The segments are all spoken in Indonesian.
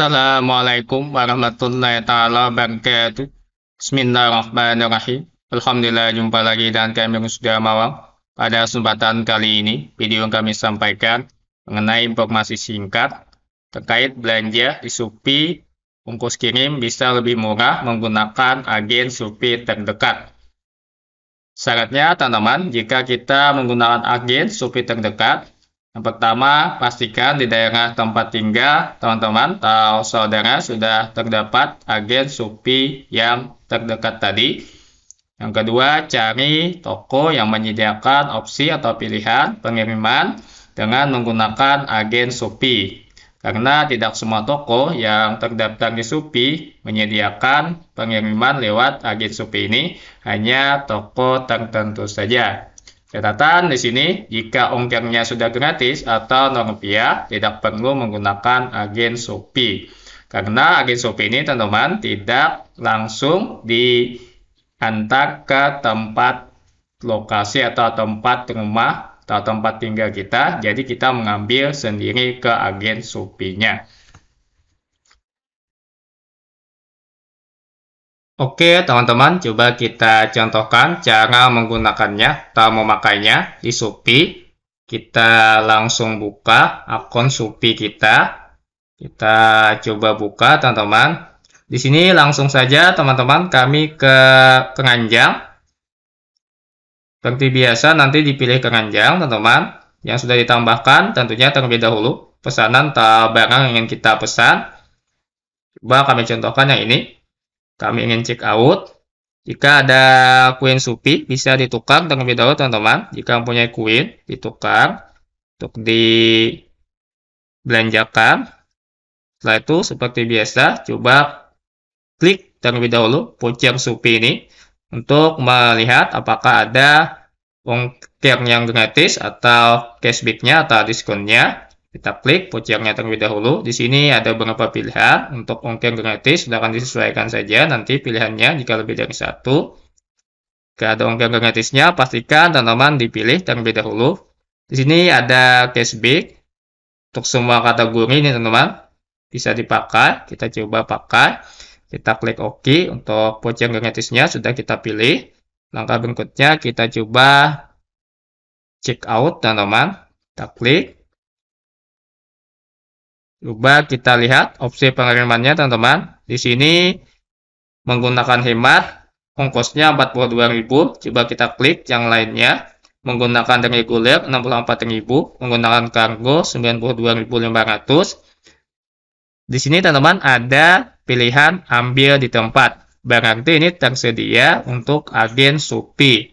Assalamualaikum warahmatullahi taala wabarakatuh. Bismillahirrahmanirrahim. Alhamdulillah jumpa lagi dan kami sudah mawang. Pada kesempatan kali ini, video yang kami sampaikan mengenai informasi singkat terkait belanja di supi ungkus kirim bisa lebih murah menggunakan agen supi terdekat. Syaratnya, teman-teman, jika kita menggunakan agen supi terdekat, yang pertama, pastikan di daerah tempat tinggal teman-teman atau saudara sudah terdapat agen supi yang terdekat tadi. Yang kedua, cari toko yang menyediakan opsi atau pilihan pengiriman dengan menggunakan agen supi. Karena tidak semua toko yang terdaftar di supi menyediakan pengiriman lewat agen supi ini, hanya toko tertentu saja. Catatan di sini, jika ongkirnya sudah gratis atau non rupiah, tidak perlu menggunakan agen Shopee. Karena agen Shopee ini teman-teman tidak langsung diantar ke tempat lokasi atau tempat rumah atau tempat tinggal kita. Jadi kita mengambil sendiri ke agen Shopee-nya. Oke teman-teman, coba kita contohkan cara menggunakannya atau memakainya di SUPI. Kita langsung buka akun SUPI kita. Kita coba buka teman-teman. Di sini langsung saja teman-teman kami ke keranjang. Seperti biasa nanti dipilih keranjang teman-teman. Yang sudah ditambahkan tentunya terlebih dahulu pesanan atau barang yang ingin kita pesan. Coba kami contohkan yang ini. Kami ingin check out. Jika ada queen supi, bisa ditukar terlebih dahulu teman-teman. Jika mempunyai queen, ditukar untuk dibelanjakan. Setelah itu, seperti biasa, coba klik terlebih dahulu voucher supi ini untuk melihat apakah ada ongkir yang gratis atau cashback-nya atau diskonnya. Kita klik vouchernya terlebih dahulu. Di sini ada beberapa pilihan untuk ongkir gratis. Silahkan disesuaikan saja nanti pilihannya jika lebih dari satu. Jika ada ongkir gratisnya, pastikan tanaman dipilih terlebih dahulu. Di sini ada cashback. Untuk semua kategori ini teman-teman bisa dipakai. Kita coba pakai. Kita klik OK untuk voucher gratisnya sudah kita pilih. Langkah berikutnya kita coba check out teman-teman. Kita klik Coba kita lihat opsi pengirimannya teman-teman. Di sini menggunakan hemat, ongkosnya 42.000. Coba kita klik yang lainnya. Menggunakan reguler 64.000, menggunakan kargo 92.500. Di sini teman-teman ada pilihan ambil di tempat. Berarti ini tersedia untuk agen Supi.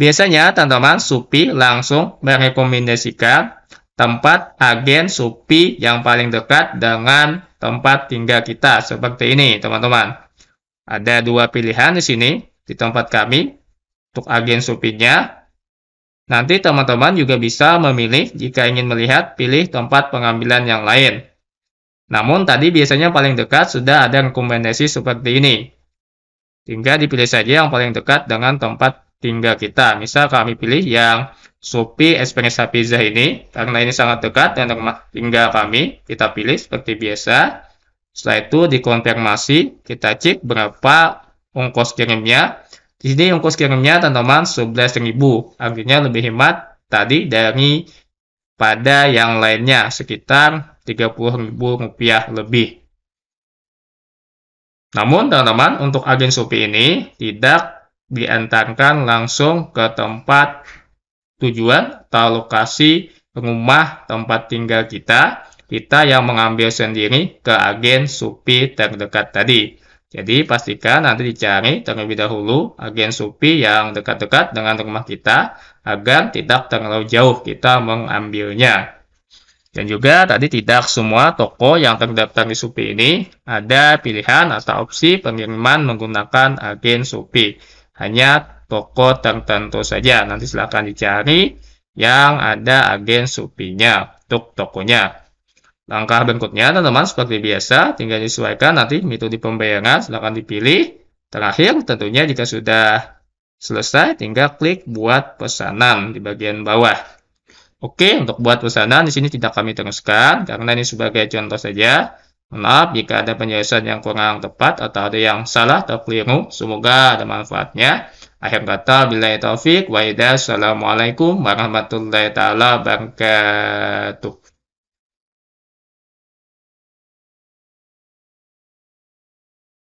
Biasanya teman-teman Supi langsung merekomendasikan tempat agen supi yang paling dekat dengan tempat tinggal kita seperti ini teman-teman. Ada dua pilihan di sini di tempat kami untuk agen supinya. Nanti teman-teman juga bisa memilih jika ingin melihat pilih tempat pengambilan yang lain. Namun tadi biasanya paling dekat sudah ada rekomendasi seperti ini. Tinggal dipilih saja yang paling dekat dengan tempat tinggal kita. Misal kami pilih yang Shopee Espresso Pizza ini, karena ini sangat dekat dan tinggal kami, kita pilih seperti biasa. Setelah itu dikonfirmasi, kita cek berapa ongkos kirimnya. Di sini ongkos kirimnya teman-teman 11.000, artinya lebih hemat tadi dari pada yang lainnya sekitar Rp30.000 lebih. Namun teman-teman untuk agen Shopee ini tidak diantarkan langsung ke tempat tujuan atau lokasi rumah tempat tinggal kita, kita yang mengambil sendiri ke agen SUPI terdekat tadi. Jadi pastikan nanti dicari terlebih dahulu agen SUPI yang dekat-dekat dengan rumah kita agar tidak terlalu jauh kita mengambilnya. Dan juga tadi tidak semua toko yang terdaftar di SUPI ini ada pilihan atau opsi pengiriman menggunakan agen SUPI hanya toko tertentu saja. Nanti silahkan dicari yang ada agen supinya untuk tokonya. Langkah berikutnya, teman-teman, seperti biasa, tinggal disesuaikan nanti metode pembayaran, silahkan dipilih. Terakhir, tentunya jika sudah selesai, tinggal klik buat pesanan di bagian bawah. Oke, untuk buat pesanan di sini tidak kami teruskan, karena ini sebagai contoh saja. Maaf jika ada penjelasan yang kurang tepat atau ada yang salah atau keliru. Semoga ada manfaatnya. Akhir kata, bila taufik, wa Assalamualaikum warahmatullahi taala wabarakatuh.